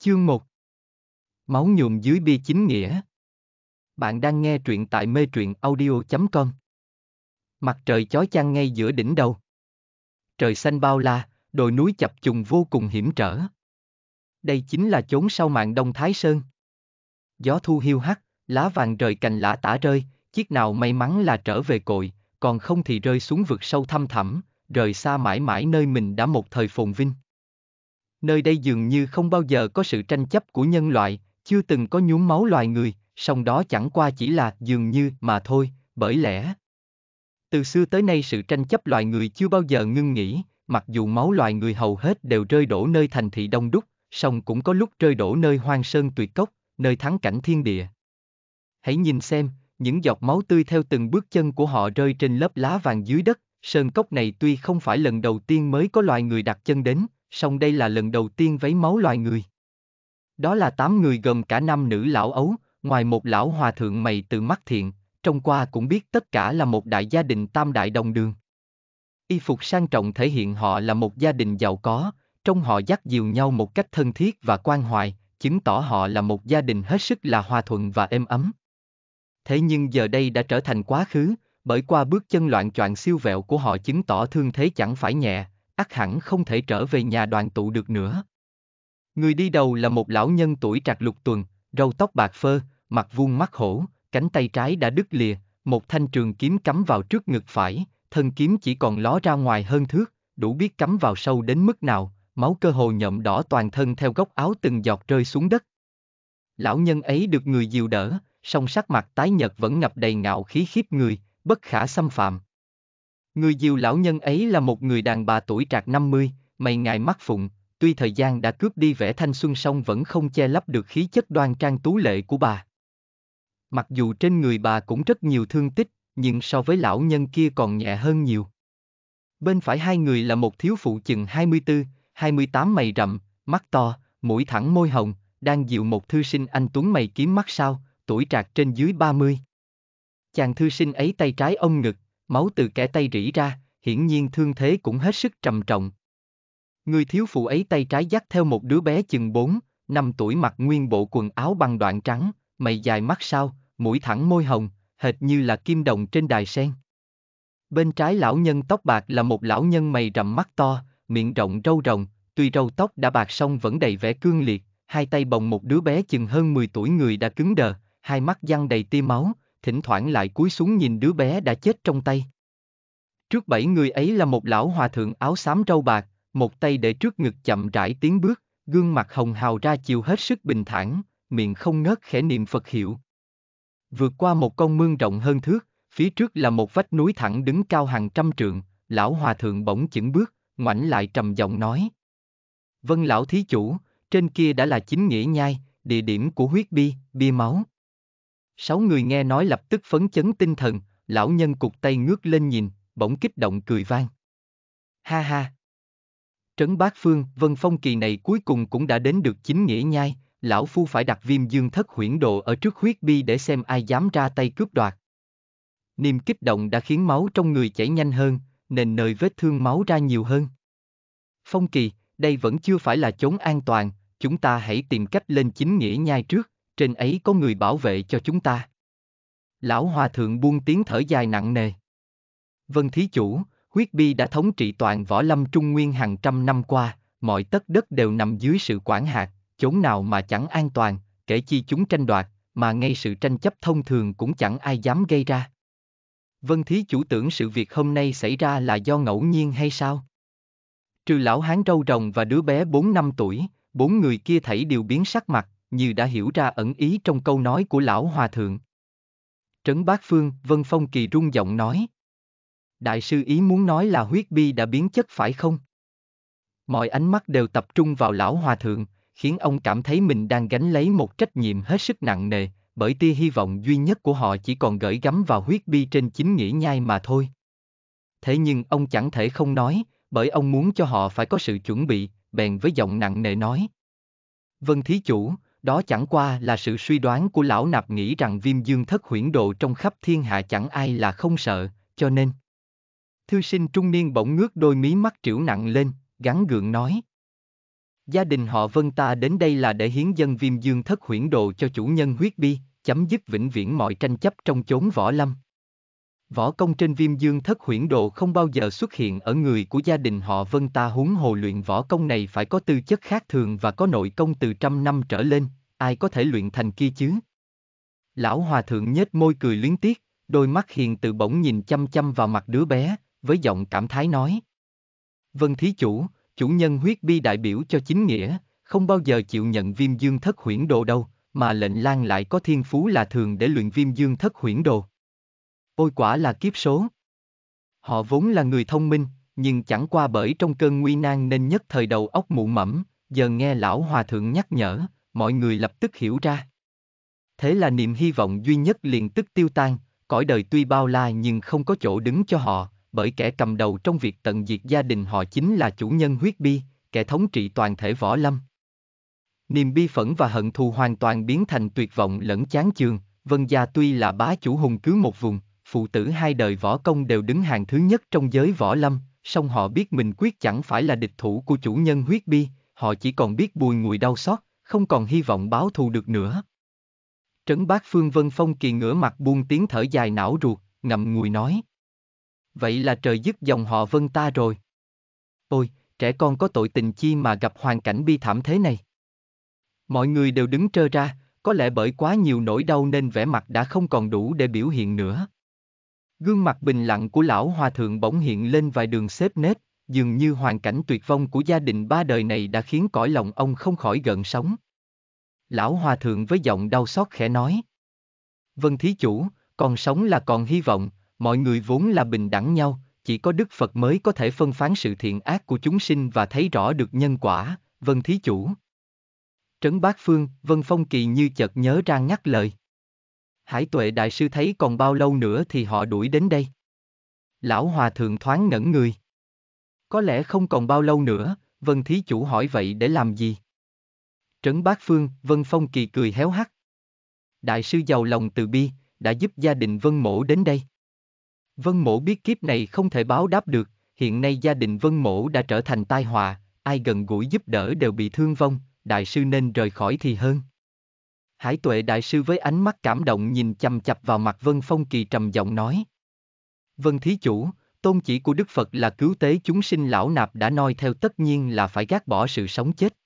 Chương 1 Máu nhuộm dưới bia chính nghĩa Bạn đang nghe truyện tại mê truyện audio.com Mặt trời chói chang ngay giữa đỉnh đầu Trời xanh bao la, đồi núi chập trùng vô cùng hiểm trở Đây chính là chốn sau mạng Đông Thái Sơn Gió thu hiu hắt, lá vàng rời cành lã tả rơi Chiếc nào may mắn là trở về cội, còn không thì rơi xuống vực sâu thăm thẳm Rời xa mãi mãi nơi mình đã một thời phồn vinh nơi đây dường như không bao giờ có sự tranh chấp của nhân loại, chưa từng có nhuốm máu loài người, song đó chẳng qua chỉ là dường như mà thôi, bởi lẽ. Từ xưa tới nay sự tranh chấp loài người chưa bao giờ ngưng nghỉ, mặc dù máu loài người hầu hết đều rơi đổ nơi thành thị đông đúc, song cũng có lúc rơi đổ nơi hoang sơn tuyệt cốc, nơi thắng cảnh thiên địa. Hãy nhìn xem, những giọt máu tươi theo từng bước chân của họ rơi trên lớp lá vàng dưới đất, sơn cốc này tuy không phải lần đầu tiên mới có loài người đặt chân đến, song đây là lần đầu tiên vấy máu loài người. Đó là tám người gồm cả năm nữ lão ấu, ngoài một lão hòa thượng mày từ mắt thiện, trong qua cũng biết tất cả là một đại gia đình tam đại đồng đường. Y phục sang trọng thể hiện họ là một gia đình giàu có, trong họ dắt dìu nhau một cách thân thiết và quan hoài, chứng tỏ họ là một gia đình hết sức là hòa thuận và êm ấm. Thế nhưng giờ đây đã trở thành quá khứ, bởi qua bước chân loạn choạng siêu vẹo của họ chứng tỏ thương thế chẳng phải nhẹ, ắt hẳn không thể trở về nhà đoàn tụ được nữa. Người đi đầu là một lão nhân tuổi trạc lục tuần, râu tóc bạc phơ, mặt vuông mắt hổ, cánh tay trái đã đứt lìa, một thanh trường kiếm cắm vào trước ngực phải, thân kiếm chỉ còn ló ra ngoài hơn thước, đủ biết cắm vào sâu đến mức nào, máu cơ hồ nhậm đỏ toàn thân theo góc áo từng giọt rơi xuống đất. Lão nhân ấy được người dìu đỡ, song sắc mặt tái nhợt vẫn ngập đầy ngạo khí khiếp người, bất khả xâm phạm. Người diều lão nhân ấy là một người đàn bà tuổi trạc 50, mày ngài mắt phụng, tuy thời gian đã cướp đi vẻ thanh xuân song vẫn không che lấp được khí chất đoan trang tú lệ của bà. Mặc dù trên người bà cũng rất nhiều thương tích, nhưng so với lão nhân kia còn nhẹ hơn nhiều. Bên phải hai người là một thiếu phụ chừng 24, 28 mày rậm, mắt to, mũi thẳng môi hồng, đang dịu một thư sinh anh Tuấn mày kiếm mắt sao, tuổi trạc trên dưới 30. Chàng thư sinh ấy tay trái ông ngực, Máu từ kẻ tay rỉ ra, hiển nhiên thương thế cũng hết sức trầm trọng. Người thiếu phụ ấy tay trái dắt theo một đứa bé chừng 4, 5 tuổi mặc nguyên bộ quần áo bằng đoạn trắng, mày dài mắt sao, mũi thẳng môi hồng, hệt như là kim đồng trên đài sen. Bên trái lão nhân tóc bạc là một lão nhân mày rậm mắt to, miệng rộng râu rồng, tuy râu tóc đã bạc xong vẫn đầy vẻ cương liệt, hai tay bồng một đứa bé chừng hơn 10 tuổi người đã cứng đờ, hai mắt răng đầy tia máu, thỉnh thoảng lại cúi xuống nhìn đứa bé đã chết trong tay. Trước bảy người ấy là một lão hòa thượng áo xám râu bạc, một tay để trước ngực chậm rãi tiến bước, gương mặt hồng hào ra chiều hết sức bình thản, miệng không ngớt khẽ niệm Phật hiệu. Vượt qua một con mương rộng hơn thước, phía trước là một vách núi thẳng đứng cao hàng trăm trượng, lão hòa thượng bỗng chững bước, ngoảnh lại trầm giọng nói. Vân lão thí chủ, trên kia đã là chính nghĩa nhai, địa điểm của huyết bi, bia máu. Sáu người nghe nói lập tức phấn chấn tinh thần, lão nhân cục tay ngước lên nhìn, bỗng kích động cười vang. Ha ha! Trấn Bác Phương, Vân Phong kỳ này cuối cùng cũng đã đến được chính nghĩa nhai, lão phu phải đặt viêm dương thất huyễn độ ở trước huyết bi để xem ai dám ra tay cướp đoạt. Niềm kích động đã khiến máu trong người chảy nhanh hơn, nên nơi vết thương máu ra nhiều hơn. Phong kỳ, đây vẫn chưa phải là chốn an toàn, chúng ta hãy tìm cách lên chính nghĩa nhai trước, trên ấy có người bảo vệ cho chúng ta. Lão Hòa Thượng buông tiếng thở dài nặng nề. Vân Thí Chủ, huyết bi đã thống trị toàn võ lâm trung nguyên hàng trăm năm qua, mọi tất đất đều nằm dưới sự quản hạt, chốn nào mà chẳng an toàn, kể chi chúng tranh đoạt, mà ngay sự tranh chấp thông thường cũng chẳng ai dám gây ra. Vân Thí Chủ tưởng sự việc hôm nay xảy ra là do ngẫu nhiên hay sao? Trừ lão hán râu rồng và đứa bé 4 năm tuổi, bốn người kia thảy đều biến sắc mặt, như đã hiểu ra ẩn ý trong câu nói của lão hòa thượng. Trấn Bác Phương, Vân Phong Kỳ rung giọng nói. Đại sư ý muốn nói là huyết bi đã biến chất phải không? Mọi ánh mắt đều tập trung vào lão hòa thượng, khiến ông cảm thấy mình đang gánh lấy một trách nhiệm hết sức nặng nề, bởi tia hy vọng duy nhất của họ chỉ còn gửi gắm vào huyết bi trên chính nghĩa nhai mà thôi. Thế nhưng ông chẳng thể không nói, bởi ông muốn cho họ phải có sự chuẩn bị, bèn với giọng nặng nề nói. Vân Thí Chủ, đó chẳng qua là sự suy đoán của lão nạp nghĩ rằng viêm dương thất huyễn độ trong khắp thiên hạ chẳng ai là không sợ, cho nên. Thư sinh trung niên bỗng ngước đôi mí mắt triểu nặng lên, gắn gượng nói. Gia đình họ vân ta đến đây là để hiến dân viêm dương thất huyễn độ cho chủ nhân huyết bi, chấm dứt vĩnh viễn mọi tranh chấp trong chốn võ lâm. Võ công trên viêm dương thất huyễn độ không bao giờ xuất hiện ở người của gia đình họ vân ta huống hồ luyện võ công này phải có tư chất khác thường và có nội công từ trăm năm trở lên, ai có thể luyện thành kia chứ? Lão hòa thượng nhếch môi cười luyến tiếc, đôi mắt hiền từ bỗng nhìn chăm chăm vào mặt đứa bé, với giọng cảm thái nói. Vân thí chủ, chủ nhân huyết bi đại biểu cho chính nghĩa, không bao giờ chịu nhận viêm dương thất huyễn đồ đâu, mà lệnh lan lại có thiên phú là thường để luyện viêm dương thất huyễn đồ. Ôi quả là kiếp số. Họ vốn là người thông minh, nhưng chẳng qua bởi trong cơn nguy nan nên nhất thời đầu óc mụ mẫm, giờ nghe lão hòa thượng nhắc nhở, mọi người lập tức hiểu ra. Thế là niềm hy vọng duy nhất liền tức tiêu tan, cõi đời tuy bao la nhưng không có chỗ đứng cho họ, bởi kẻ cầm đầu trong việc tận diệt gia đình họ chính là chủ nhân huyết bi, kẻ thống trị toàn thể võ lâm. Niềm bi phẫn và hận thù hoàn toàn biến thành tuyệt vọng lẫn chán chường, Vân Gia tuy là bá chủ hùng cứ một vùng, phụ tử hai đời võ công đều đứng hàng thứ nhất trong giới võ lâm, song họ biết mình quyết chẳng phải là địch thủ của chủ nhân huyết bi, họ chỉ còn biết bùi ngùi đau xót, không còn hy vọng báo thù được nữa. Trấn bác Phương Vân Phong kỳ ngửa mặt buông tiếng thở dài não ruột, ngậm ngùi nói. Vậy là trời dứt dòng họ vân ta rồi. Ôi, trẻ con có tội tình chi mà gặp hoàn cảnh bi thảm thế này. Mọi người đều đứng trơ ra, có lẽ bởi quá nhiều nỗi đau nên vẻ mặt đã không còn đủ để biểu hiện nữa. Gương mặt bình lặng của lão hòa thượng bỗng hiện lên vài đường xếp nếp, dường như hoàn cảnh tuyệt vong của gia đình ba đời này đã khiến cõi lòng ông không khỏi gợn sóng. Lão hòa thượng với giọng đau xót khẽ nói. Vân thí chủ, còn sống là còn hy vọng, mọi người vốn là bình đẳng nhau, chỉ có Đức Phật mới có thể phân phán sự thiện ác của chúng sinh và thấy rõ được nhân quả, vân thí chủ. Trấn Bác Phương, Vân Phong Kỳ như chợt nhớ ra ngắt lời. Hải tuệ đại sư thấy còn bao lâu nữa thì họ đuổi đến đây. Lão hòa thượng thoáng ngẩn người. Có lẽ không còn bao lâu nữa, vân thí chủ hỏi vậy để làm gì? Trấn Bác Phương, Vân Phong Kỳ cười héo hắt. Đại sư giàu lòng từ bi, đã giúp gia đình Vân Mổ đến đây. Vân Mổ biết kiếp này không thể báo đáp được, hiện nay gia đình Vân Mổ đã trở thành tai họa, ai gần gũi giúp đỡ đều bị thương vong, đại sư nên rời khỏi thì hơn. Hải tuệ đại sư với ánh mắt cảm động nhìn chầm chập vào mặt Vân Phong Kỳ trầm giọng nói. Vân Thí Chủ, tôn chỉ của Đức Phật là cứu tế chúng sinh lão nạp đã noi theo tất nhiên là phải gác bỏ sự sống chết.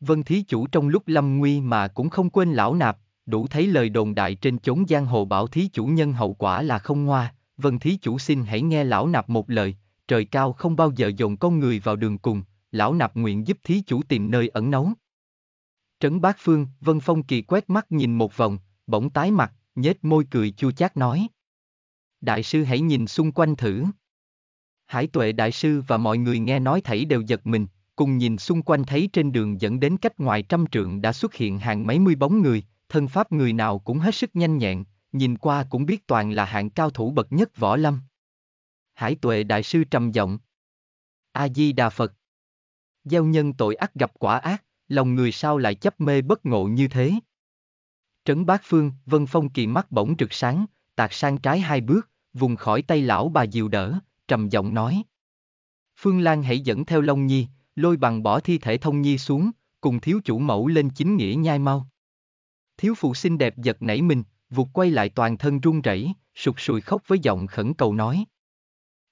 Vân Thí Chủ trong lúc lâm nguy mà cũng không quên lão nạp, đủ thấy lời đồn đại trên chốn giang hồ bảo Thí Chủ nhân hậu quả là không hoa. Vân Thí Chủ xin hãy nghe lão nạp một lời, trời cao không bao giờ dồn con người vào đường cùng, lão nạp nguyện giúp Thí Chủ tìm nơi ẩn nấu. Trấn Bác Phương, Vân Phong Kỳ quét mắt nhìn một vòng, bỗng tái mặt, nhếch môi cười chua chát nói. Đại sư hãy nhìn xung quanh thử. Hải tuệ đại sư và mọi người nghe nói thảy đều giật mình, cùng nhìn xung quanh thấy trên đường dẫn đến cách ngoài trăm trượng đã xuất hiện hàng mấy mươi bóng người, thân pháp người nào cũng hết sức nhanh nhẹn, nhìn qua cũng biết toàn là hạng cao thủ bậc nhất võ lâm. Hải tuệ đại sư trầm giọng. A-di-đà Phật. Gieo nhân tội ác gặp quả ác, lòng người sao lại chấp mê bất ngộ như thế. Trấn Bác Phương, Vân Phong kỳ mắt bỗng rực sáng, tạc sang trái hai bước, vùng khỏi tay lão bà dìu đỡ, trầm giọng nói. Phương Lan hãy dẫn theo Long Nhi, lôi bằng bỏ thi thể thông nhi xuống, cùng thiếu chủ mẫu lên chính nghĩa nhai mau. Thiếu phụ xinh đẹp giật nảy mình, vụt quay lại toàn thân run rẩy, sụt sùi khóc với giọng khẩn cầu nói.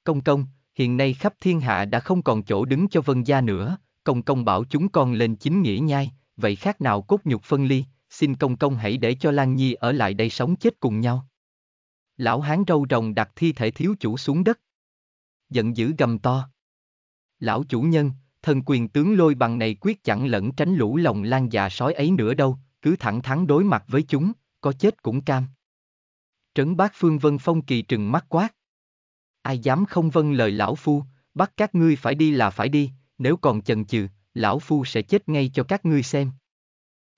Công công, hiện nay khắp thiên hạ đã không còn chỗ đứng cho vân gia nữa, công công bảo chúng con lên chính nghĩa nhai, vậy khác nào cốt nhục phân ly, xin công công hãy để cho Lan Nhi ở lại đây sống chết cùng nhau. Lão hán râu rồng đặt thi thể thiếu chủ xuống đất. Giận dữ gầm to. Lão chủ nhân, thần quyền tướng lôi bằng này quyết chẳng lẫn tránh lũ lòng lan già sói ấy nữa đâu, cứ thẳng thắn đối mặt với chúng, có chết cũng cam. Trấn bác Phương Vân Phong kỳ trừng mắt quát. Ai dám không vâng lời lão phu, bắt các ngươi phải đi là phải đi, nếu còn chần chừ, lão phu sẽ chết ngay cho các ngươi xem.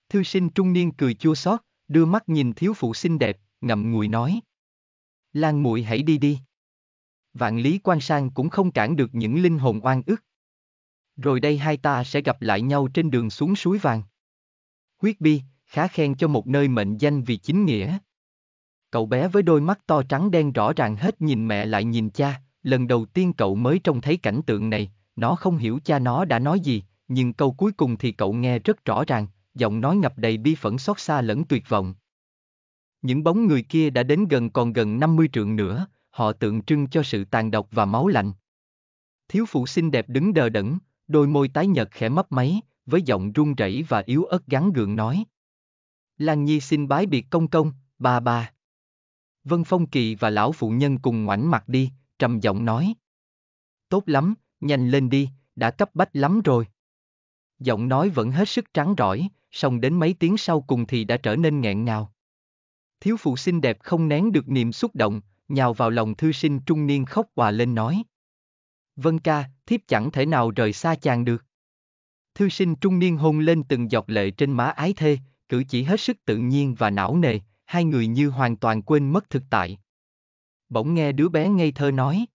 Thư sinh trung niên cười chua xót, đưa mắt nhìn thiếu phụ xinh đẹp, ngậm ngùi nói. Lan muội hãy đi đi. Vạn lý quan sang cũng không cản được những linh hồn oan ức. Rồi đây hai ta sẽ gặp lại nhau trên đường xuống suối vàng. Huyết bi, khá khen cho một nơi mệnh danh vì chính nghĩa. Cậu bé với đôi mắt to trắng đen rõ ràng hết nhìn mẹ lại nhìn cha, lần đầu tiên cậu mới trông thấy cảnh tượng này, nó không hiểu cha nó đã nói gì, nhưng câu cuối cùng thì cậu nghe rất rõ ràng, giọng nói ngập đầy bi phẫn xót xa lẫn tuyệt vọng. Những bóng người kia đã đến gần còn gần 50 trượng nữa, họ tượng trưng cho sự tàn độc và máu lạnh. Thiếu phụ xinh đẹp đứng đờ đẫn, đôi môi tái nhợt khẽ mấp máy, với giọng run rẩy và yếu ớt gắn gượng nói. Lan Nhi xin bái biệt công công, bà bà. Vân Phong Kỳ và lão phụ nhân cùng ngoảnh mặt đi, trầm giọng nói. Tốt lắm, Nhanh lên đi, đã cấp bách lắm rồi. Giọng nói vẫn hết sức trắng rõi, song đến mấy tiếng sau cùng thì đã trở nên nghẹn ngào. Thiếu phụ xinh đẹp không nén được niềm xúc động, nhào vào lòng thư sinh trung niên khóc hòa lên nói. Vân ca, thiếp chẳng thể nào rời xa chàng được. Thư sinh trung niên hôn lên từng giọt lệ trên má ái thê, cử chỉ hết sức tự nhiên và não nề, hai người như hoàn toàn quên mất thực tại. Bỗng nghe đứa bé ngây thơ nói.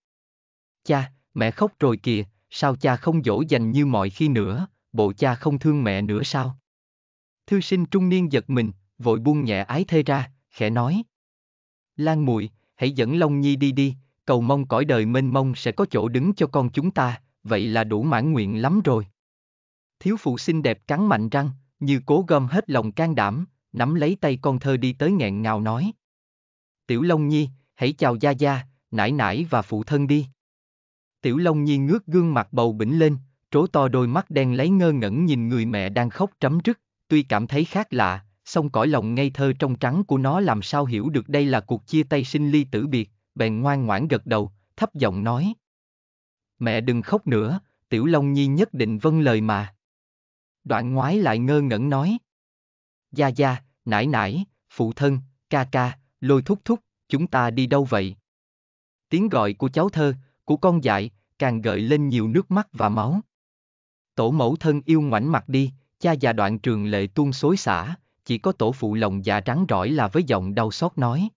Cha, mẹ khóc rồi kìa, sao cha không dỗ dành như mọi khi nữa, bộ cha không thương mẹ nữa sao? Thư sinh trung niên giật mình, vội buông nhẹ ái thê ra, khẽ nói. Lan muội hãy dẫn Long Nhi đi đi, cầu mong cõi đời mênh mông sẽ có chỗ đứng cho con chúng ta, vậy là đủ mãn nguyện lắm rồi. Thiếu phụ xinh đẹp cắn mạnh răng, như cố gom hết lòng can đảm, nắm lấy tay con thơ đi tới nghẹn ngào nói. Tiểu Long Nhi, hãy chào Gia Gia, nải nải và phụ thân đi. Tiểu Long Nhi ngước gương mặt bầu bỉnh lên, trố to đôi mắt đen lấy ngơ ngẩn nhìn người mẹ đang khóc trắm rứt, tuy cảm thấy khác lạ, song cõi lòng ngây thơ trong trắng của nó làm sao hiểu được đây là cuộc chia tay sinh ly tử biệt, bèn ngoan ngoãn gật đầu, thấp giọng nói. Mẹ đừng khóc nữa, Tiểu Long Nhi nhất định vâng lời mà. Đoạn ngoái lại ngơ ngẩn nói. Gia gia, nải nải, phụ thân, ca ca, lôi thúc thúc, chúng ta đi đâu vậy? Tiếng gọi của cháu thơ, của con dại, càng gợi lên nhiều nước mắt và máu. Tổ mẫu thân yêu ngoảnh mặt đi, cha già đoạn trường lệ tuôn xối xả, chỉ có tổ phụ lòng già trắng rõi là với giọng đau xót nói.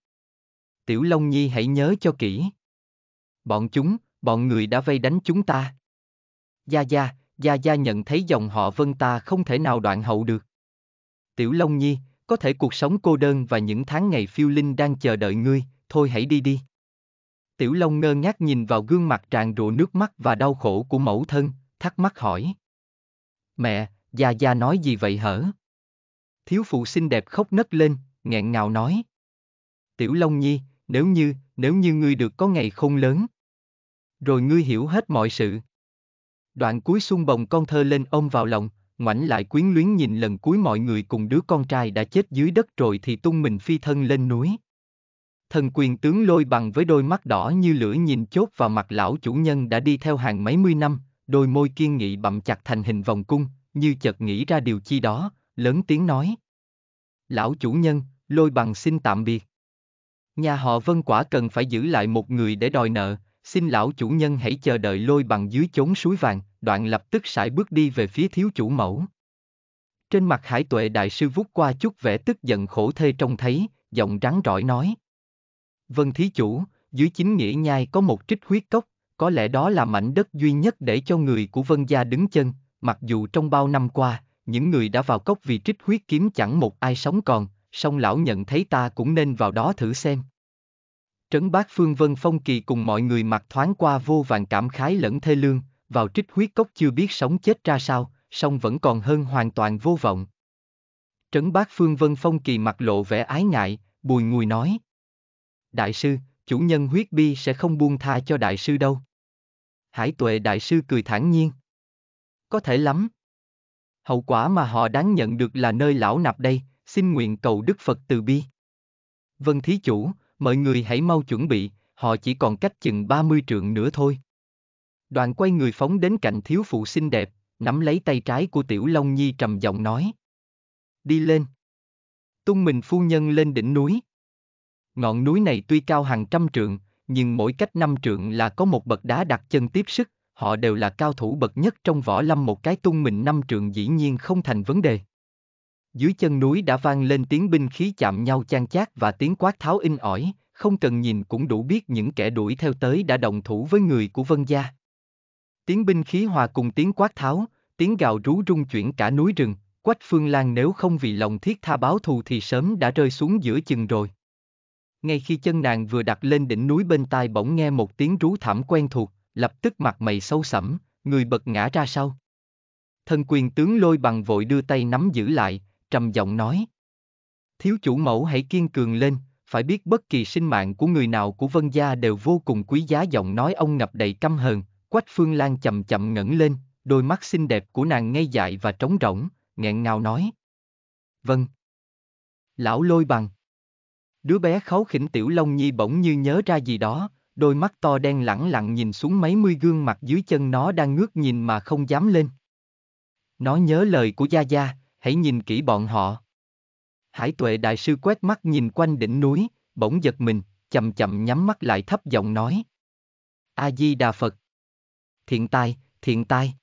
Tiểu Long Nhi hãy nhớ cho kỹ. Bọn chúng, bọn người đã vây đánh chúng ta. Gia Gia, Gia Gia nhận thấy dòng họ vân ta không thể nào đoạn hậu được. Tiểu Long Nhi, có thể cuộc sống cô đơn và những tháng ngày phiêu linh đang chờ đợi ngươi, thôi hãy đi đi. Tiểu Long ngơ ngác nhìn vào gương mặt tràn rụa nước mắt và đau khổ của mẫu thân, thắc mắc hỏi. Mẹ, Gia Gia nói gì vậy hở? Thiếu phụ xinh đẹp khóc nấc lên, nghẹn ngào nói. Tiểu Long Nhi, nếu như, nếu như ngươi được có ngày không lớn. Rồi ngươi hiểu hết mọi sự. Đoạn cuối xung bồng con thơ lên ôm vào lòng, ngoảnh lại quyến luyến nhìn lần cuối mọi người cùng đứa con trai đã chết dưới đất rồi thì tung mình phi thân lên núi thần quyền tướng lôi bằng với đôi mắt đỏ như lửa nhìn chốt vào mặt lão chủ nhân đã đi theo hàng mấy mươi năm, đôi môi kiên nghị bậm chặt thành hình vòng cung, như chợt nghĩ ra điều chi đó, lớn tiếng nói. Lão chủ nhân, lôi bằng xin tạm biệt. Nhà họ vân quả cần phải giữ lại một người để đòi nợ, xin lão chủ nhân hãy chờ đợi lôi bằng dưới chốn suối vàng, đoạn lập tức sải bước đi về phía thiếu chủ mẫu. Trên mặt hải tuệ đại sư vút qua chút vẻ tức giận khổ thê trông thấy, giọng rắn rỏi nói. Vân Thí Chủ, dưới chính nghĩa nhai có một trích huyết cốc, có lẽ đó là mảnh đất duy nhất để cho người của Vân Gia đứng chân, mặc dù trong bao năm qua, những người đã vào cốc vì trích huyết kiếm chẳng một ai sống còn, song lão nhận thấy ta cũng nên vào đó thử xem. Trấn bác Phương Vân Phong Kỳ cùng mọi người mặc thoáng qua vô vàng cảm khái lẫn thê lương, vào trích huyết cốc chưa biết sống chết ra sao, song vẫn còn hơn hoàn toàn vô vọng. Trấn bác Phương Vân Phong Kỳ mặt lộ vẻ ái ngại, bùi ngùi nói. Đại sư, chủ nhân huyết bi sẽ không buông tha cho đại sư đâu. Hải tuệ đại sư cười thản nhiên. Có thể lắm. Hậu quả mà họ đáng nhận được là nơi lão nạp đây, xin nguyện cầu Đức Phật từ bi. Vân thí chủ, mọi người hãy mau chuẩn bị, họ chỉ còn cách chừng 30 trượng nữa thôi. Đoạn quay người phóng đến cạnh thiếu phụ xinh đẹp, nắm lấy tay trái của Tiểu Long Nhi trầm giọng nói. Đi lên. Tung mình phu nhân lên đỉnh núi. Ngọn núi này tuy cao hàng trăm trượng, nhưng mỗi cách năm trượng là có một bậc đá đặt chân tiếp sức, họ đều là cao thủ bậc nhất trong võ lâm một cái tung mình năm trượng dĩ nhiên không thành vấn đề. Dưới chân núi đã vang lên tiếng binh khí chạm nhau chan chát và tiếng quát tháo in ỏi, không cần nhìn cũng đủ biết những kẻ đuổi theo tới đã đồng thủ với người của vân gia. Tiếng binh khí hòa cùng tiếng quát tháo, tiếng gào rú rung chuyển cả núi rừng, quách phương lan nếu không vì lòng thiết tha báo thù thì sớm đã rơi xuống giữa chừng rồi ngay khi chân nàng vừa đặt lên đỉnh núi bên tai bỗng nghe một tiếng rú thảm quen thuộc, lập tức mặt mày sâu sẫm, người bật ngã ra sau. Thần quyền tướng lôi bằng vội đưa tay nắm giữ lại, trầm giọng nói. Thiếu chủ mẫu hãy kiên cường lên, phải biết bất kỳ sinh mạng của người nào của vân gia đều vô cùng quý giá giọng nói ông ngập đầy căm hờn, quách phương lan chậm chậm ngẩng lên, đôi mắt xinh đẹp của nàng ngây dại và trống rỗng, nghẹn ngào nói. Vâng. Lão lôi bằng. Đứa bé kháu khỉnh tiểu Long Nhi bỗng như nhớ ra gì đó, đôi mắt to đen lẳng lặng nhìn xuống mấy mươi gương mặt dưới chân nó đang ngước nhìn mà không dám lên. Nó nhớ lời của Gia Gia, hãy nhìn kỹ bọn họ. Hải tuệ đại sư quét mắt nhìn quanh đỉnh núi, bỗng giật mình, chậm chậm nhắm mắt lại thấp giọng nói. A-di-đà Phật. Thiện tai, thiện tai.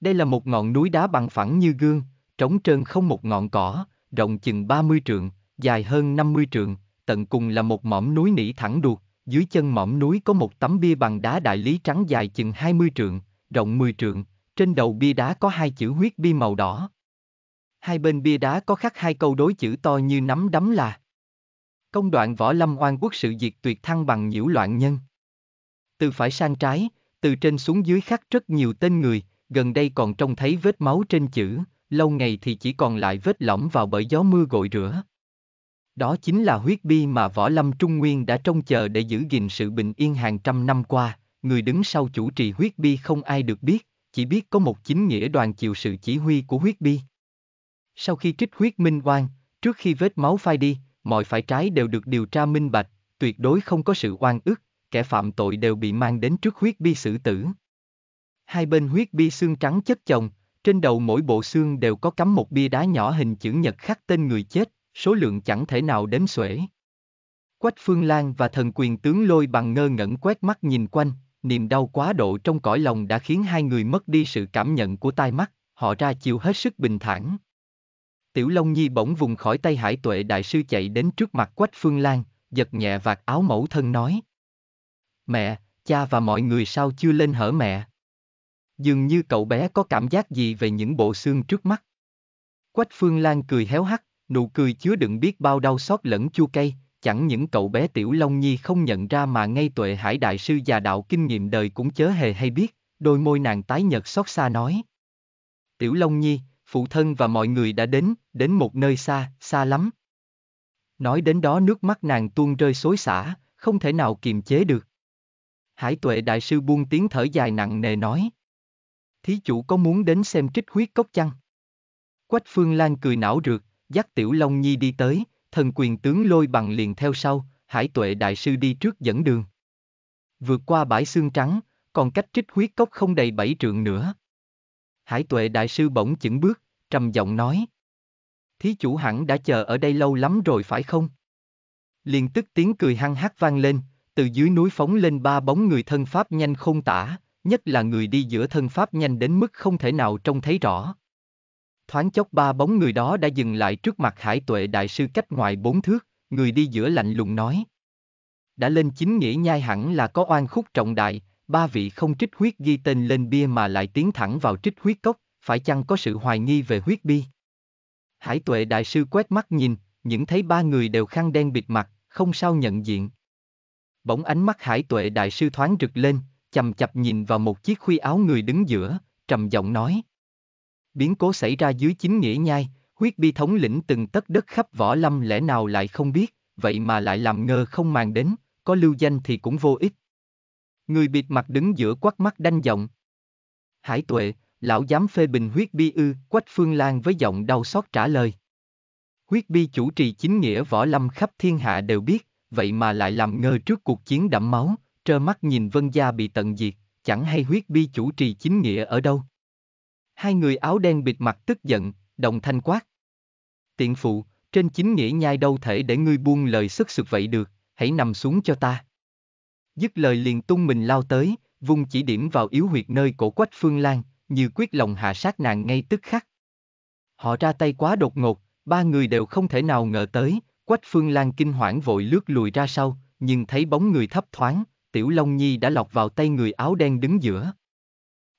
Đây là một ngọn núi đá bằng phẳng như gương, trống trơn không một ngọn cỏ, rộng chừng 30 trượng, dài hơn 50 trượng, tận cùng là một mỏm núi nỉ thẳng đuột, dưới chân mỏm núi có một tấm bia bằng đá đại lý trắng dài chừng 20 trượng, rộng 10 trượng, trên đầu bia đá có hai chữ huyết bi màu đỏ. Hai bên bia đá có khắc hai câu đối chữ to như nắm đấm là Công đoạn võ lâm oan quốc sự diệt tuyệt thăng bằng nhiễu loạn nhân. Từ phải sang trái, từ trên xuống dưới khắc rất nhiều tên người, gần đây còn trông thấy vết máu trên chữ, lâu ngày thì chỉ còn lại vết lõm vào bởi gió mưa gội rửa. Đó chính là huyết bi mà Võ Lâm Trung Nguyên đã trông chờ để giữ gìn sự bình yên hàng trăm năm qua, người đứng sau chủ trì huyết bi không ai được biết, chỉ biết có một chính nghĩa đoàn chịu sự chỉ huy của huyết bi. Sau khi trích huyết minh oan, trước khi vết máu phai đi, mọi phải trái đều được điều tra minh bạch, tuyệt đối không có sự oan ức, kẻ phạm tội đều bị mang đến trước huyết bi xử tử. Hai bên huyết bi xương trắng chất chồng, trên đầu mỗi bộ xương đều có cắm một bia đá nhỏ hình chữ nhật khắc tên người chết, số lượng chẳng thể nào đếm xuể. Quách Phương Lan và thần quyền tướng lôi bằng ngơ ngẩn quét mắt nhìn quanh, niềm đau quá độ trong cõi lòng đã khiến hai người mất đi sự cảm nhận của tai mắt, họ ra chiều hết sức bình thản. Tiểu Long Nhi bỗng vùng khỏi tay hải tuệ đại sư chạy đến trước mặt Quách Phương Lan, giật nhẹ vạt áo mẫu thân nói. Mẹ, cha và mọi người sao chưa lên hở mẹ? Dường như cậu bé có cảm giác gì về những bộ xương trước mắt. Quách Phương Lan cười héo hắt, Nụ cười chứa đựng biết bao đau xót lẫn chua cay, chẳng những cậu bé Tiểu Long Nhi không nhận ra mà ngay tuệ hải đại sư già đạo kinh nghiệm đời cũng chớ hề hay biết, đôi môi nàng tái nhợt xót xa nói. Tiểu Long Nhi, phụ thân và mọi người đã đến, đến một nơi xa, xa lắm. Nói đến đó nước mắt nàng tuôn rơi xối xả, không thể nào kiềm chế được. Hải tuệ đại sư buông tiếng thở dài nặng nề nói. Thí chủ có muốn đến xem trích huyết cốc chăng? Quách Phương Lan cười não rượt, dắt Tiểu Long Nhi đi tới, thần quyền tướng lôi bằng liền theo sau, hải tuệ đại sư đi trước dẫn đường. Vượt qua bãi xương trắng, còn cách trích huyết cốc không đầy bảy trượng nữa. Hải tuệ đại sư bỗng chững bước, trầm giọng nói. Thí chủ hẳn đã chờ ở đây lâu lắm rồi phải không? Liền tức tiếng cười hăng hắc vang lên, từ dưới núi phóng lên ba bóng người thân pháp nhanh không tả, nhất là người đi giữa thân pháp nhanh đến mức không thể nào trông thấy rõ thoáng chốc ba bóng người đó đã dừng lại trước mặt hải tuệ đại sư cách ngoài bốn thước, người đi giữa lạnh lùng nói. Đã lên chính nghĩa nhai hẳn là có oan khúc trọng đại, ba vị không trích huyết ghi tên lên bia mà lại tiến thẳng vào trích huyết cốc, phải chăng có sự hoài nghi về huyết bi? Hải tuệ đại sư quét mắt nhìn, những thấy ba người đều khăn đen bịt mặt, không sao nhận diện. Bỗng ánh mắt hải tuệ đại sư thoáng rực lên, chầm chập nhìn vào một chiếc khuy áo người đứng giữa, trầm giọng nói biến cố xảy ra dưới chính nghĩa nhai, huyết bi thống lĩnh từng tất đất khắp võ lâm lẽ nào lại không biết, vậy mà lại làm ngơ không màng đến, có lưu danh thì cũng vô ích. Người bịt mặt đứng giữa quắc mắt đanh giọng. Hải tuệ, lão dám phê bình huyết bi ư, quách phương lan với giọng đau xót trả lời. Huyết bi chủ trì chính nghĩa võ lâm khắp thiên hạ đều biết, vậy mà lại làm ngơ trước cuộc chiến đẫm máu, trơ mắt nhìn vân gia bị tận diệt, chẳng hay huyết bi chủ trì chính nghĩa ở đâu. Hai người áo đen bịt mặt tức giận, đồng thanh quát. Tiện phụ, trên chính nghĩa nhai đâu thể để ngươi buông lời sức sực vậy được, hãy nằm xuống cho ta. Dứt lời liền tung mình lao tới, vung chỉ điểm vào yếu huyệt nơi cổ quách Phương Lan, như quyết lòng hạ sát nàng ngay tức khắc. Họ ra tay quá đột ngột, ba người đều không thể nào ngờ tới, quách Phương Lan kinh hoảng vội lướt lùi ra sau, nhưng thấy bóng người thấp thoáng, Tiểu Long Nhi đã lọt vào tay người áo đen đứng giữa.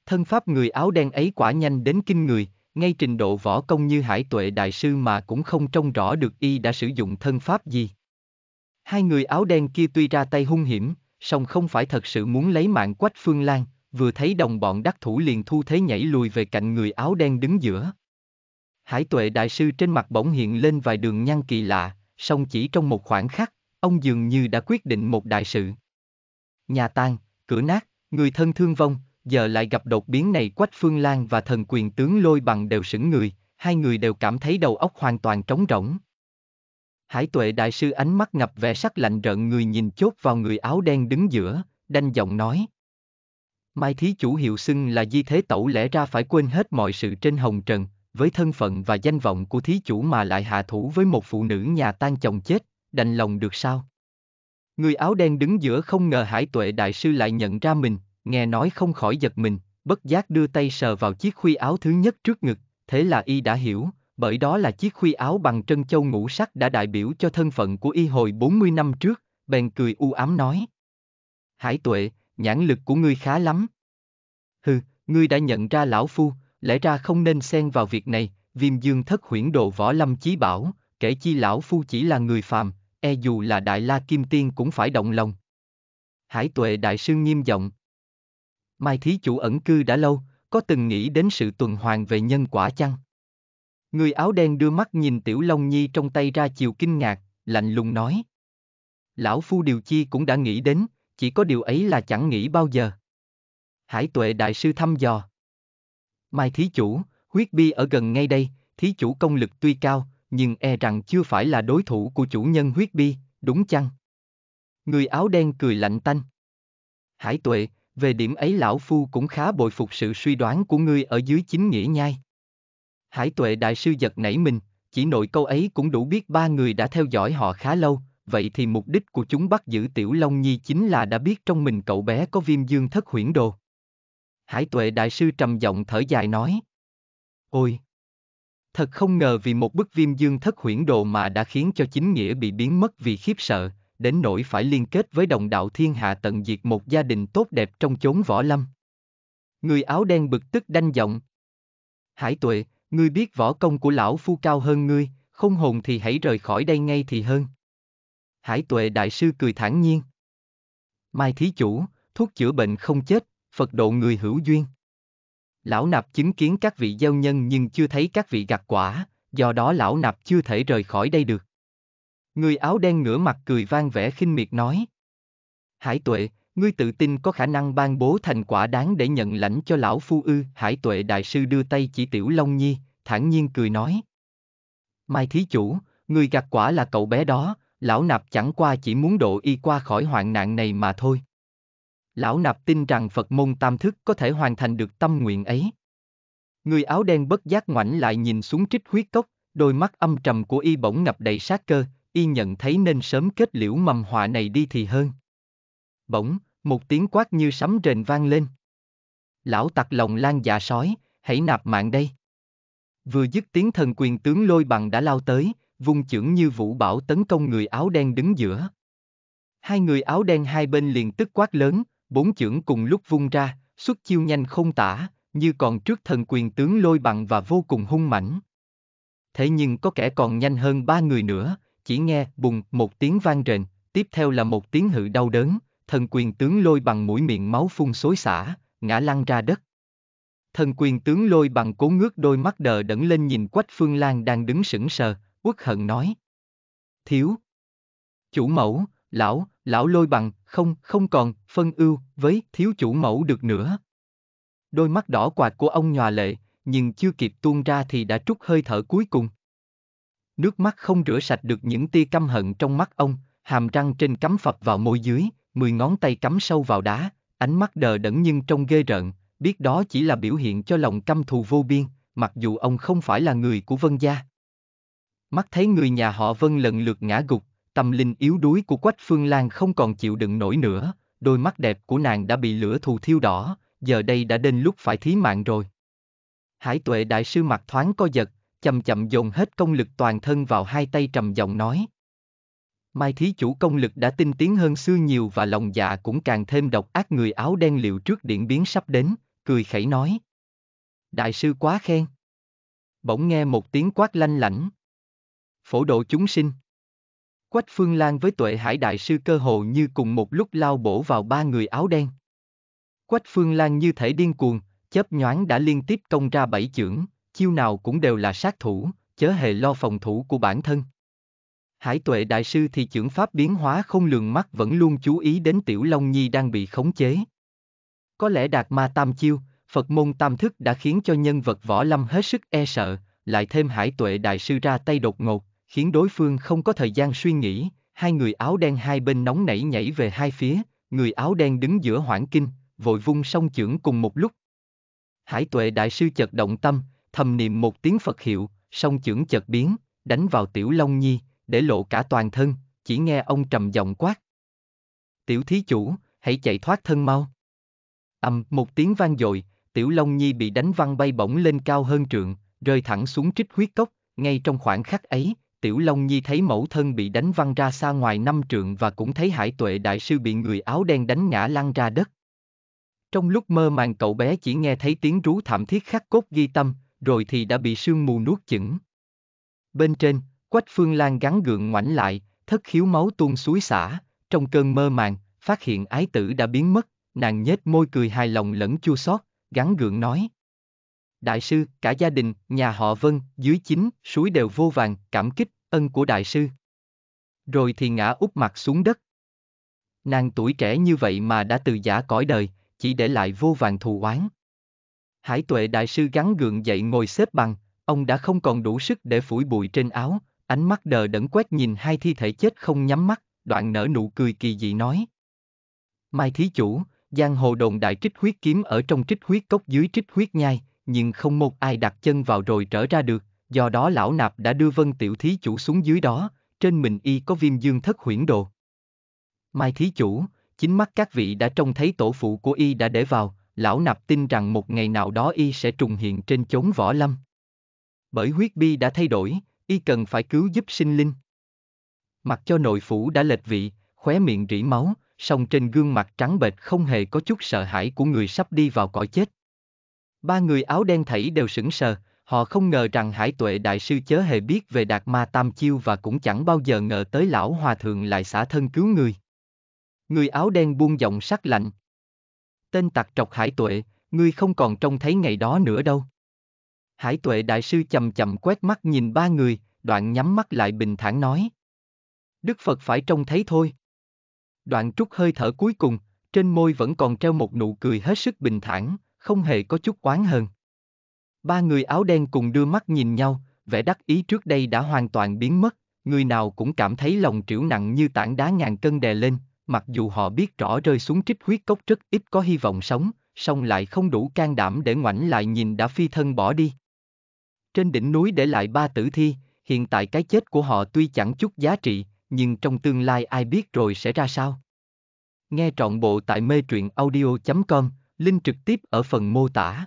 Thân pháp người áo đen ấy quả nhanh đến kinh người, ngay trình độ võ công như hải tuệ đại sư mà cũng không trông rõ được y đã sử dụng thân pháp gì. Hai người áo đen kia tuy ra tay hung hiểm, song không phải thật sự muốn lấy mạng quách phương Lan, vừa thấy đồng bọn đắc thủ liền thu thế nhảy lùi về cạnh người áo đen đứng giữa. Hải tuệ đại sư trên mặt bỗng hiện lên vài đường nhăn kỳ lạ, song chỉ trong một khoảng khắc, ông dường như đã quyết định một đại sự. Nhà tan, cửa nát, người thân thương vong, giờ lại gặp đột biến này Quách Phương Lan và thần quyền tướng lôi bằng đều sững người, hai người đều cảm thấy đầu óc hoàn toàn trống rỗng. Hải tuệ đại sư ánh mắt ngập vẻ sắc lạnh rợn người nhìn chốt vào người áo đen đứng giữa, đanh giọng nói. Mai thí chủ hiệu xưng là di thế tẩu lẽ ra phải quên hết mọi sự trên hồng trần, với thân phận và danh vọng của thí chủ mà lại hạ thủ với một phụ nữ nhà tan chồng chết, đành lòng được sao? Người áo đen đứng giữa không ngờ hải tuệ đại sư lại nhận ra mình, nghe nói không khỏi giật mình, bất giác đưa tay sờ vào chiếc khuy áo thứ nhất trước ngực, thế là y đã hiểu, bởi đó là chiếc khuy áo bằng trân châu ngũ sắc đã đại biểu cho thân phận của y hồi 40 năm trước, bèn cười u ám nói. Hải tuệ, nhãn lực của ngươi khá lắm. Hừ, ngươi đã nhận ra lão phu, lẽ ra không nên xen vào việc này, viêm dương thất huyễn đồ võ lâm chí bảo, kể chi lão phu chỉ là người phàm, e dù là đại la kim tiên cũng phải động lòng. Hải tuệ đại sư nghiêm giọng, Mai thí chủ ẩn cư đã lâu, có từng nghĩ đến sự tuần hoàn về nhân quả chăng? Người áo đen đưa mắt nhìn Tiểu Long Nhi trong tay ra chiều kinh ngạc, lạnh lùng nói. Lão Phu Điều Chi cũng đã nghĩ đến, chỉ có điều ấy là chẳng nghĩ bao giờ. Hải tuệ đại sư thăm dò. Mai thí chủ, huyết bi ở gần ngay đây, thí chủ công lực tuy cao, nhưng e rằng chưa phải là đối thủ của chủ nhân huyết bi, đúng chăng? Người áo đen cười lạnh tanh. Hải tuệ, về điểm ấy lão phu cũng khá bội phục sự suy đoán của ngươi ở dưới chính nghĩa nhai. Hải tuệ đại sư giật nảy mình, chỉ nội câu ấy cũng đủ biết ba người đã theo dõi họ khá lâu, vậy thì mục đích của chúng bắt giữ Tiểu Long Nhi chính là đã biết trong mình cậu bé có viêm dương thất huyễn đồ. Hải tuệ đại sư trầm giọng thở dài nói. Ôi! Thật không ngờ vì một bức viêm dương thất huyễn đồ mà đã khiến cho chính nghĩa bị biến mất vì khiếp sợ, đến nỗi phải liên kết với đồng đạo thiên hạ tận diệt một gia đình tốt đẹp trong chốn võ lâm. Người áo đen bực tức đanh giọng. Hải tuệ, ngươi biết võ công của lão phu cao hơn ngươi, không hồn thì hãy rời khỏi đây ngay thì hơn. Hải tuệ đại sư cười thản nhiên. Mai thí chủ, thuốc chữa bệnh không chết, Phật độ người hữu duyên. Lão nạp chứng kiến các vị gieo nhân nhưng chưa thấy các vị gặt quả, do đó lão nạp chưa thể rời khỏi đây được. Người áo đen ngửa mặt cười vang vẻ khinh miệt nói. Hải tuệ, ngươi tự tin có khả năng ban bố thành quả đáng để nhận lãnh cho lão phu ư. Hải tuệ đại sư đưa tay chỉ tiểu Long Nhi, thản nhiên cười nói. Mai thí chủ, người gạt quả là cậu bé đó, lão nạp chẳng qua chỉ muốn độ y qua khỏi hoạn nạn này mà thôi. Lão nạp tin rằng Phật môn tam thức có thể hoàn thành được tâm nguyện ấy. Người áo đen bất giác ngoảnh lại nhìn xuống trích huyết cốc, đôi mắt âm trầm của y bỗng ngập đầy sát cơ, y nhận thấy nên sớm kết liễu mầm họa này đi thì hơn. Bỗng, một tiếng quát như sấm rền vang lên. Lão tặc lòng lan dạ sói, hãy nạp mạng đây. Vừa dứt tiếng thần quyền tướng lôi bằng đã lao tới, vung chưởng như vũ bảo tấn công người áo đen đứng giữa. Hai người áo đen hai bên liền tức quát lớn, bốn chưởng cùng lúc vung ra, xuất chiêu nhanh không tả, như còn trước thần quyền tướng lôi bằng và vô cùng hung mãnh. Thế nhưng có kẻ còn nhanh hơn ba người nữa, chỉ nghe bùng một tiếng vang rền, tiếp theo là một tiếng hự đau đớn, thần quyền tướng lôi bằng mũi miệng máu phun xối xả, ngã lăn ra đất. Thần quyền tướng lôi bằng cố ngước đôi mắt đờ đẫn lên nhìn quách phương Lan đang đứng sững sờ, uất hận nói. Thiếu. Chủ mẫu, lão, lão lôi bằng, không, không còn, phân ưu, với, thiếu chủ mẫu được nữa. Đôi mắt đỏ quạt của ông nhòa lệ, nhưng chưa kịp tuôn ra thì đã trút hơi thở cuối cùng. Nước mắt không rửa sạch được những tia căm hận trong mắt ông, hàm răng trên cắm phập vào môi dưới, mười ngón tay cắm sâu vào đá, ánh mắt đờ đẫn nhưng trông ghê rợn, biết đó chỉ là biểu hiện cho lòng căm thù vô biên, mặc dù ông không phải là người của Vân gia. Mắt thấy người nhà họ Vân lần lượt ngã gục, tâm linh yếu đuối của Quách Phương Lan không còn chịu đựng nổi nữa, đôi mắt đẹp của nàng đã bị lửa thù thiêu đỏ, giờ đây đã đến lúc phải thí mạng rồi. Hải tuệ đại sư mặt thoáng co giật, chậm chậm dồn hết công lực toàn thân vào hai tay trầm giọng nói. Mai thí chủ công lực đã tinh tiến hơn xưa nhiều và lòng dạ cũng càng thêm độc ác người áo đen liệu trước điện biến sắp đến, cười khẩy nói. Đại sư quá khen. Bỗng nghe một tiếng quát lanh lảnh. Phổ độ chúng sinh. Quách Phương Lan với tuệ hải đại sư cơ hồ như cùng một lúc lao bổ vào ba người áo đen. Quách Phương Lan như thể điên cuồng, chớp nhoáng đã liên tiếp công ra bảy chưởng, chiêu nào cũng đều là sát thủ, chớ hề lo phòng thủ của bản thân. Hải tuệ đại sư thì trưởng pháp biến hóa không lường mắt vẫn luôn chú ý đến tiểu Long Nhi đang bị khống chế. Có lẽ đạt ma tam chiêu, Phật môn tam thức đã khiến cho nhân vật võ lâm hết sức e sợ, lại thêm hải tuệ đại sư ra tay đột ngột, khiến đối phương không có thời gian suy nghĩ, hai người áo đen hai bên nóng nảy nhảy về hai phía, người áo đen đứng giữa hoảng kinh, vội vung song chưởng cùng một lúc. Hải tuệ đại sư chợt động tâm, thầm niệm một tiếng Phật hiệu, song chưởng chợt biến, đánh vào Tiểu Long Nhi, để lộ cả toàn thân, chỉ nghe ông trầm giọng quát. Tiểu thí chủ, hãy chạy thoát thân mau. ầm một tiếng vang dội, Tiểu Long Nhi bị đánh văng bay bổng lên cao hơn trượng, rơi thẳng xuống trích huyết cốc, ngay trong khoảng khắc ấy, Tiểu Long Nhi thấy mẫu thân bị đánh văng ra xa ngoài năm trượng và cũng thấy hải tuệ đại sư bị người áo đen đánh ngã lăn ra đất. Trong lúc mơ màng cậu bé chỉ nghe thấy tiếng rú thảm thiết khắc cốt ghi tâm, rồi thì đã bị sương mù nuốt chửng. Bên trên, Quách Phương Lan gắn gượng ngoảnh lại, thất khiếu máu tuôn suối xả, trong cơn mơ màng, phát hiện ái tử đã biến mất, nàng nhếch môi cười hài lòng lẫn chua xót, gắn gượng nói. Đại sư, cả gia đình, nhà họ Vân, dưới chính, suối đều vô vàng, cảm kích, ân của đại sư. Rồi thì ngã úp mặt xuống đất. Nàng tuổi trẻ như vậy mà đã từ giả cõi đời, chỉ để lại vô vàng thù oán. Hải tuệ đại sư gắn gượng dậy ngồi xếp bằng, ông đã không còn đủ sức để phủi bụi trên áo, ánh mắt đờ đẫn quét nhìn hai thi thể chết không nhắm mắt, đoạn nở nụ cười kỳ dị nói. Mai thí chủ, giang hồ đồn đại trích huyết kiếm ở trong trích huyết cốc dưới trích huyết nhai, nhưng không một ai đặt chân vào rồi trở ra được, do đó lão nạp đã đưa vân tiểu thí chủ xuống dưới đó, trên mình y có viêm dương thất huyễn đồ. Mai thí chủ, chính mắt các vị đã trông thấy tổ phụ của y đã để vào, lão nạp tin rằng một ngày nào đó y sẽ trùng hiện trên chốn võ lâm. Bởi huyết bi đã thay đổi, y cần phải cứu giúp sinh linh. Mặc cho nội phủ đã lệch vị, khóe miệng rỉ máu, song trên gương mặt trắng bệch không hề có chút sợ hãi của người sắp đi vào cõi chết. Ba người áo đen thảy đều sững sờ, họ không ngờ rằng Hải Tuệ Đại Sư chớ hề biết về Đạt Ma Tam Chiêu và cũng chẳng bao giờ ngờ tới lão hòa thượng lại xả thân cứu người. Người áo đen buông giọng sắc lạnh, tên tạc trọc Hải Tuệ, ngươi không còn trông thấy ngày đó nữa đâu. Hải Tuệ Đại Sư chậm chậm quét mắt nhìn ba người, đoạn nhắm mắt lại bình thản nói. Đức Phật phải trông thấy thôi. Đoạn trút hơi thở cuối cùng, trên môi vẫn còn treo một nụ cười hết sức bình thản, không hề có chút oán hờn. Ba người áo đen cùng đưa mắt nhìn nhau, vẻ đắc ý trước đây đã hoàn toàn biến mất, người nào cũng cảm thấy lòng trĩu nặng như tảng đá ngàn cân đè lên, mặc dù họ biết rõ rơi xuống trích huyết cốc rất ít có hy vọng sống, song lại không đủ can đảm để ngoảnh lại nhìn đã phi thân bỏ đi. Trên đỉnh núi để lại ba tử thi, hiện tại cái chết của họ tuy chẳng chút giá trị, nhưng trong tương lai ai biết rồi sẽ ra sao. Nghe trọn bộ tại mê truyện audio.com, link trực tiếp ở phần mô tả.